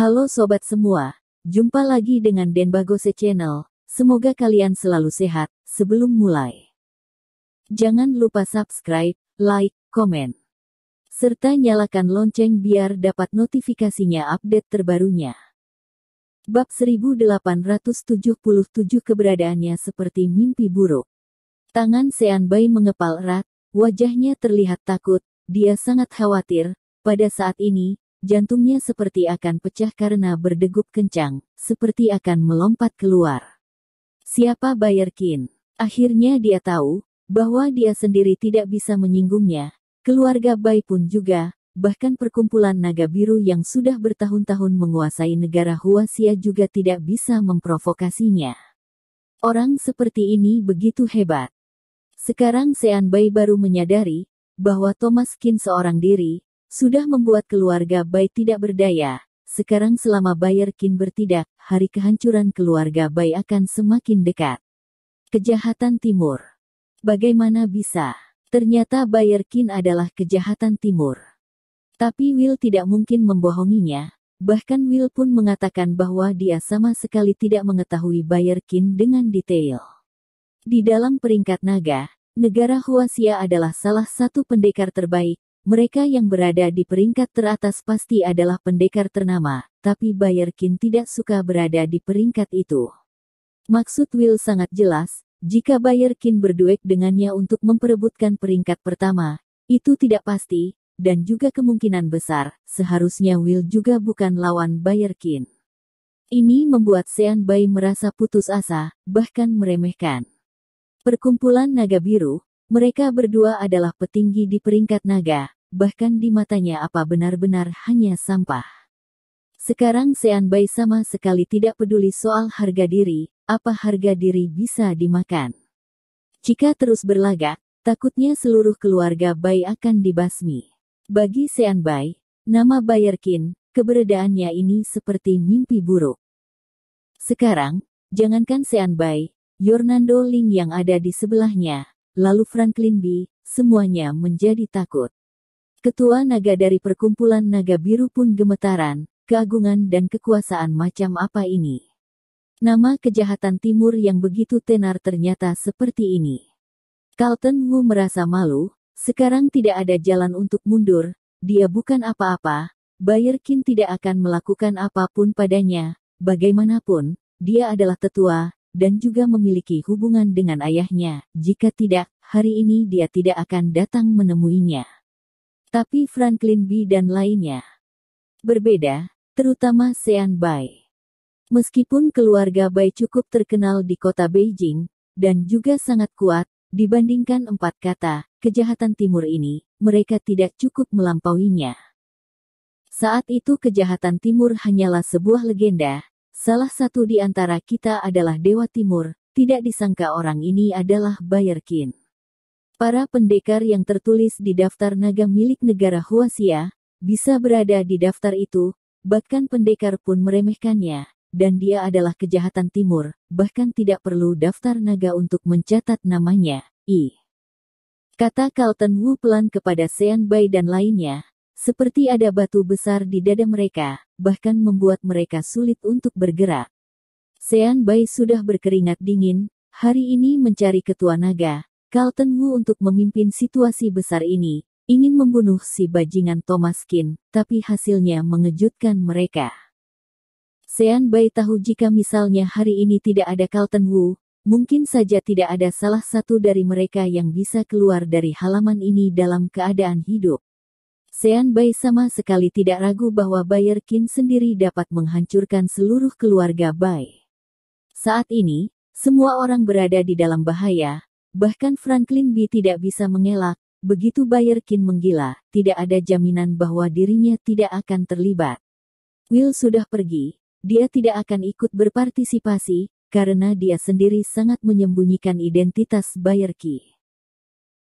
Halo sobat semua, jumpa lagi dengan Den Bagose Channel. Semoga kalian selalu sehat. Sebelum mulai, jangan lupa subscribe, like, komen, serta nyalakan lonceng biar dapat notifikasinya update terbarunya. Bab 1877 keberadaannya seperti mimpi buruk. Tangan Sean Bai mengepal erat, wajahnya terlihat takut, dia sangat khawatir, pada saat ini, Jantungnya seperti akan pecah karena berdegup kencang, seperti akan melompat keluar. Siapa Kin? Akhirnya dia tahu, bahwa dia sendiri tidak bisa menyinggungnya. keluarga Bai pun juga, bahkan perkumpulan naga biru yang sudah bertahun-tahun menguasai negara Huasia juga tidak bisa memprovokasinya. Orang seperti ini begitu hebat. Sekarang Sean Bai baru menyadari, bahwa Thomas Kin seorang diri, sudah membuat keluarga Bai tidak berdaya, sekarang selama Kin bertindak, hari kehancuran keluarga Bai akan semakin dekat. Kejahatan Timur Bagaimana bisa? Ternyata Kin adalah kejahatan Timur. Tapi Will tidak mungkin membohonginya, bahkan Will pun mengatakan bahwa dia sama sekali tidak mengetahui Kin dengan detail. Di dalam peringkat naga, negara Huasia adalah salah satu pendekar terbaik, mereka yang berada di peringkat teratas pasti adalah pendekar ternama, tapi Bayerkin tidak suka berada di peringkat itu. Maksud Will sangat jelas, jika Bayerkin berduet dengannya untuk memperebutkan peringkat pertama, itu tidak pasti, dan juga kemungkinan besar, seharusnya Will juga bukan lawan Bayerkin. Ini membuat Sean Bay merasa putus asa, bahkan meremehkan. Perkumpulan Naga Biru, mereka berdua adalah petinggi di peringkat naga, bahkan di matanya apa benar-benar hanya sampah. Sekarang Sean Bai sama sekali tidak peduli soal harga diri, apa harga diri bisa dimakan. Jika terus berlagak, takutnya seluruh keluarga Bai akan dibasmi. Bagi Sean Bai, nama Bayerkin, keberadaannya ini seperti mimpi buruk. Sekarang, jangankan Sean Bai, Yornando Ling yang ada di sebelahnya, lalu Franklin B. Semuanya menjadi takut. Ketua naga dari perkumpulan naga biru pun gemetaran, keagungan dan kekuasaan macam apa ini. Nama kejahatan timur yang begitu tenar ternyata seperti ini. Carlton Wu merasa malu, sekarang tidak ada jalan untuk mundur, dia bukan apa-apa, Bayerkin tidak akan melakukan apapun padanya, bagaimanapun, dia adalah tetua, dan juga memiliki hubungan dengan ayahnya. Jika tidak, hari ini dia tidak akan datang menemuinya. Tapi Franklin B dan lainnya berbeda, terutama Sean Bai. Meskipun keluarga Bai cukup terkenal di kota Beijing, dan juga sangat kuat, dibandingkan empat kata, kejahatan timur ini, mereka tidak cukup melampauinya. Saat itu kejahatan timur hanyalah sebuah legenda, Salah satu di antara kita adalah Dewa Timur, tidak disangka orang ini adalah Bayerkin. Para pendekar yang tertulis di daftar naga milik negara Huasia, bisa berada di daftar itu, bahkan pendekar pun meremehkannya, dan dia adalah kejahatan timur, bahkan tidak perlu daftar naga untuk mencatat namanya, i. Kata Carlton Wu pelan kepada Sean Bai dan lainnya, seperti ada batu besar di dada mereka, bahkan membuat mereka sulit untuk bergerak. Sean Bai sudah berkeringat dingin, hari ini mencari ketua naga, Carlton Wu untuk memimpin situasi besar ini, ingin membunuh si bajingan Thomas Kin, tapi hasilnya mengejutkan mereka. Sean Bai tahu jika misalnya hari ini tidak ada Carlton Wu, mungkin saja tidak ada salah satu dari mereka yang bisa keluar dari halaman ini dalam keadaan hidup. Sean Bai sama sekali tidak ragu bahwa Bayer Qin sendiri dapat menghancurkan seluruh keluarga Bai. Saat ini, semua orang berada di dalam bahaya, bahkan Franklin B tidak bisa mengelak, begitu Bayer Qin menggila, tidak ada jaminan bahwa dirinya tidak akan terlibat. Will sudah pergi, dia tidak akan ikut berpartisipasi, karena dia sendiri sangat menyembunyikan identitas Bayer Qin.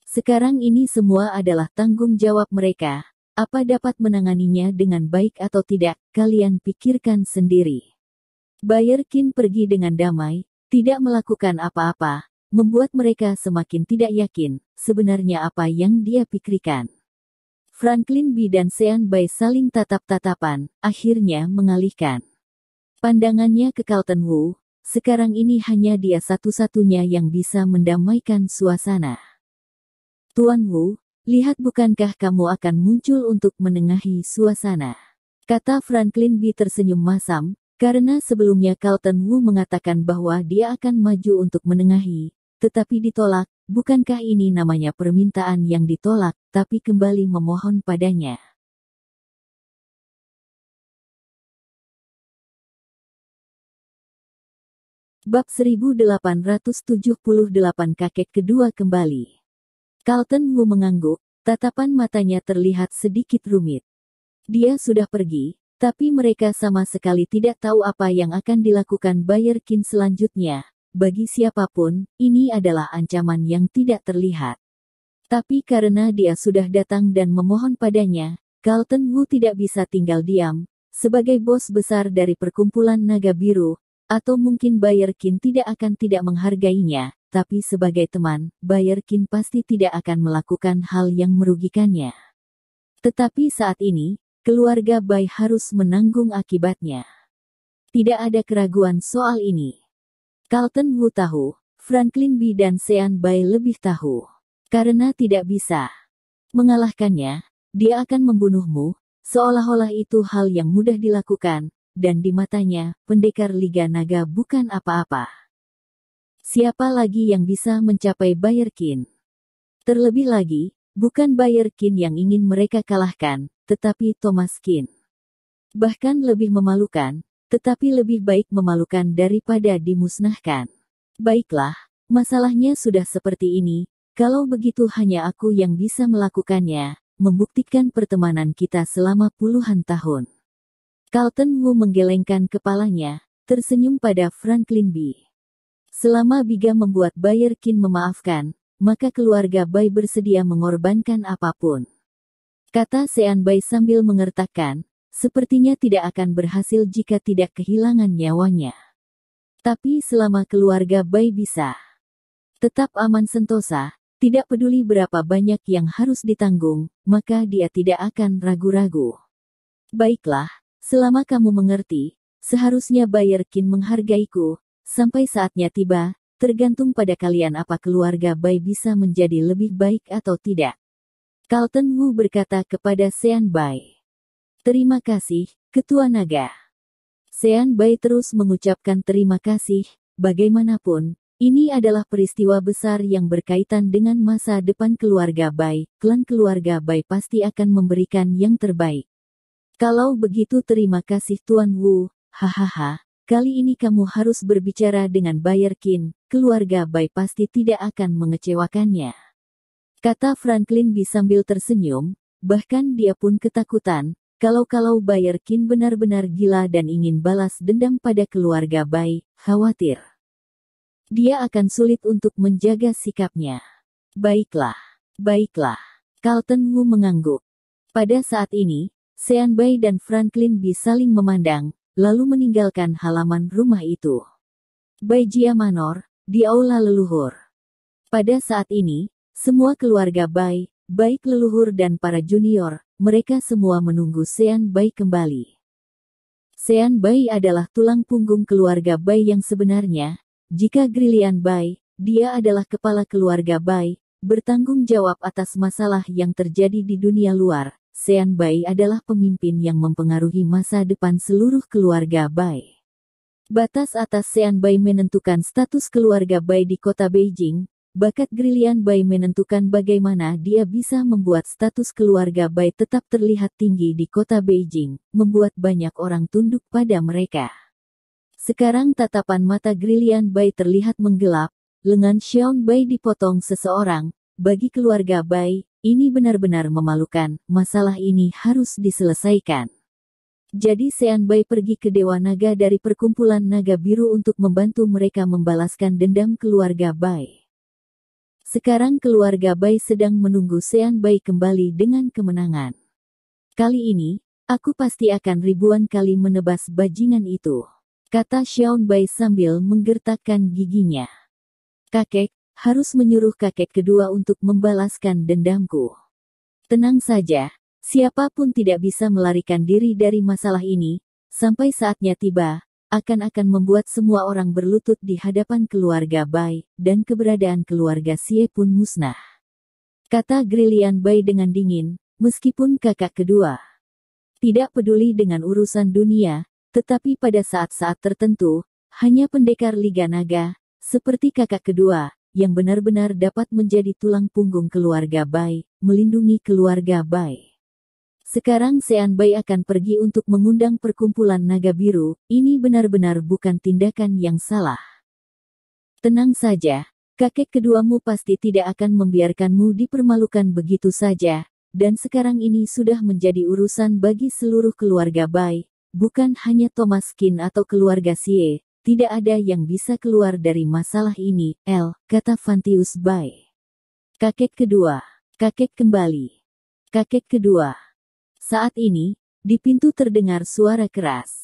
Sekarang ini semua adalah tanggung jawab mereka, apa dapat menanganinya dengan baik atau tidak, kalian pikirkan sendiri. Bayerkin pergi dengan damai, tidak melakukan apa-apa, membuat mereka semakin tidak yakin sebenarnya apa yang dia pikirkan. Franklin B. dan Sean Bay saling tatap-tatapan, akhirnya mengalihkan pandangannya ke Carlton Wu, sekarang ini hanya dia satu-satunya yang bisa mendamaikan suasana. Tuan Wu, Lihat bukankah kamu akan muncul untuk menengahi suasana. Kata Franklin B tersenyum masam, karena sebelumnya Carlton Wu mengatakan bahwa dia akan maju untuk menengahi, tetapi ditolak, bukankah ini namanya permintaan yang ditolak, tapi kembali memohon padanya. Bab 1878 Kakek Kedua Kembali Carlton Wu mengangguk, tatapan matanya terlihat sedikit rumit. Dia sudah pergi, tapi mereka sama sekali tidak tahu apa yang akan dilakukan Bayerkin selanjutnya. Bagi siapapun, ini adalah ancaman yang tidak terlihat. Tapi karena dia sudah datang dan memohon padanya, Carlton Wu tidak bisa tinggal diam. Sebagai bos besar dari perkumpulan Naga Biru, atau mungkin Bayerkin tidak akan tidak menghargainya, tapi sebagai teman, Kim pasti tidak akan melakukan hal yang merugikannya. Tetapi saat ini, keluarga Bai harus menanggung akibatnya. Tidak ada keraguan soal ini. Carlton Wu tahu, Franklin B dan Sean Bai lebih tahu. Karena tidak bisa mengalahkannya, dia akan membunuhmu, seolah-olah itu hal yang mudah dilakukan, dan di matanya, pendekar Liga Naga bukan apa-apa. Siapa lagi yang bisa mencapai Bayerkin? Terlebih lagi, bukan Bayerkin yang ingin mereka kalahkan, tetapi Thomas Kin. Bahkan lebih memalukan, tetapi lebih baik memalukan daripada dimusnahkan. Baiklah, masalahnya sudah seperti ini, kalau begitu hanya aku yang bisa melakukannya, membuktikan pertemanan kita selama puluhan tahun. Carlton Wu menggelengkan kepalanya, tersenyum pada Franklin B. Selama Biga membuat Bayerkin memaafkan, maka keluarga Bai bersedia mengorbankan apapun. Kata Sean Bai sambil mengertakkan, sepertinya tidak akan berhasil jika tidak kehilangan nyawanya. Tapi selama keluarga Bai bisa tetap aman sentosa, tidak peduli berapa banyak yang harus ditanggung, maka dia tidak akan ragu-ragu. Baiklah, selama kamu mengerti, seharusnya Bayerkin menghargaiku, Sampai saatnya tiba, tergantung pada kalian apa keluarga Bai bisa menjadi lebih baik atau tidak. Carlton Wu berkata kepada Sean Bai. Terima kasih, Ketua Naga. Sean Bai terus mengucapkan terima kasih, bagaimanapun, ini adalah peristiwa besar yang berkaitan dengan masa depan keluarga Bai. Klan keluarga Bai pasti akan memberikan yang terbaik. Kalau begitu terima kasih Tuan Wu, hahaha, Kali ini kamu harus berbicara dengan Bayerkin, keluarga Bay pasti tidak akan mengecewakannya. Kata Franklin B sambil tersenyum, bahkan dia pun ketakutan, kalau-kalau Bayerkin benar-benar gila dan ingin balas dendam pada keluarga Bay, khawatir. Dia akan sulit untuk menjaga sikapnya. Baiklah, baiklah. Carlton Wu mengangguk. Pada saat ini, Sean Bay dan Franklin B saling memandang, lalu meninggalkan halaman rumah itu. Baijia Manor, di aula leluhur. Pada saat ini, semua keluarga Bai, baik leluhur dan para junior, mereka semua menunggu Sean Bai kembali. Sean Bai adalah tulang punggung keluarga Bai yang sebenarnya. Jika Grilian Bai, dia adalah kepala keluarga Bai, bertanggung jawab atas masalah yang terjadi di dunia luar, Sean Bai adalah pemimpin yang mempengaruhi masa depan seluruh keluarga Bai. Batas atas Sean Bai menentukan status keluarga Bai di kota Beijing, bakat Grilian Bai menentukan bagaimana dia bisa membuat status keluarga Bai tetap terlihat tinggi di kota Beijing, membuat banyak orang tunduk pada mereka. Sekarang tatapan mata Grilian Bai terlihat menggelap, lengan Xiong Bai dipotong seseorang, bagi keluarga Bai, ini benar-benar memalukan, masalah ini harus diselesaikan. Jadi Sean Bai pergi ke Dewa Naga dari perkumpulan Naga Biru untuk membantu mereka membalaskan dendam keluarga Bai. Sekarang keluarga Bai sedang menunggu Sean Bai kembali dengan kemenangan. Kali ini, aku pasti akan ribuan kali menebas bajingan itu. Kata Sean Bai sambil menggertakkan giginya. Kakek, harus menyuruh kakek kedua untuk membalaskan dendamku. Tenang saja, siapapun tidak bisa melarikan diri dari masalah ini, sampai saatnya tiba, akan-akan membuat semua orang berlutut di hadapan keluarga Bai, dan keberadaan keluarga Sie pun musnah. Kata Grilian Bai dengan dingin, meskipun kakak kedua tidak peduli dengan urusan dunia, tetapi pada saat-saat tertentu, hanya pendekar Liga Naga, seperti kakak kedua, yang benar-benar dapat menjadi tulang punggung keluarga Bai, melindungi keluarga Bai. Sekarang Sean Bai akan pergi untuk mengundang perkumpulan naga biru, ini benar-benar bukan tindakan yang salah. Tenang saja, kakek keduamu pasti tidak akan membiarkanmu dipermalukan begitu saja, dan sekarang ini sudah menjadi urusan bagi seluruh keluarga Bai, bukan hanya Thomas Kin atau keluarga Sie, tidak ada yang bisa keluar dari masalah ini, L, kata Fantius Bai. Kakek kedua, kakek kembali. Kakek kedua. Saat ini, di pintu terdengar suara keras.